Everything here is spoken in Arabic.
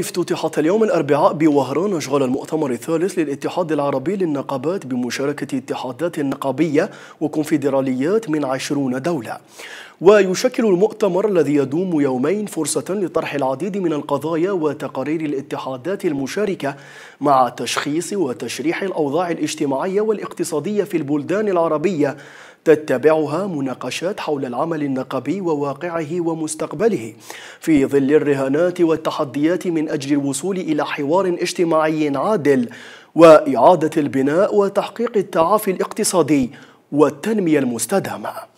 افتتحت اليوم الأربعاء بوهران أشغال المؤتمر الثالث للاتحاد العربي للنقابات بمشاركة اتحادات نقابية وكونفدراليات من عشرون دولة ويشكل المؤتمر الذي يدوم يومين فرصة لطرح العديد من القضايا وتقارير الاتحادات المشاركة مع تشخيص وتشريح الأوضاع الاجتماعية والاقتصادية في البلدان العربية تتبعها مناقشات حول العمل النقابي وواقعه ومستقبله في ظل الرهانات والتحديات من أجل الوصول إلى حوار اجتماعي عادل وإعادة البناء وتحقيق التعافي الاقتصادي والتنمية المستدامة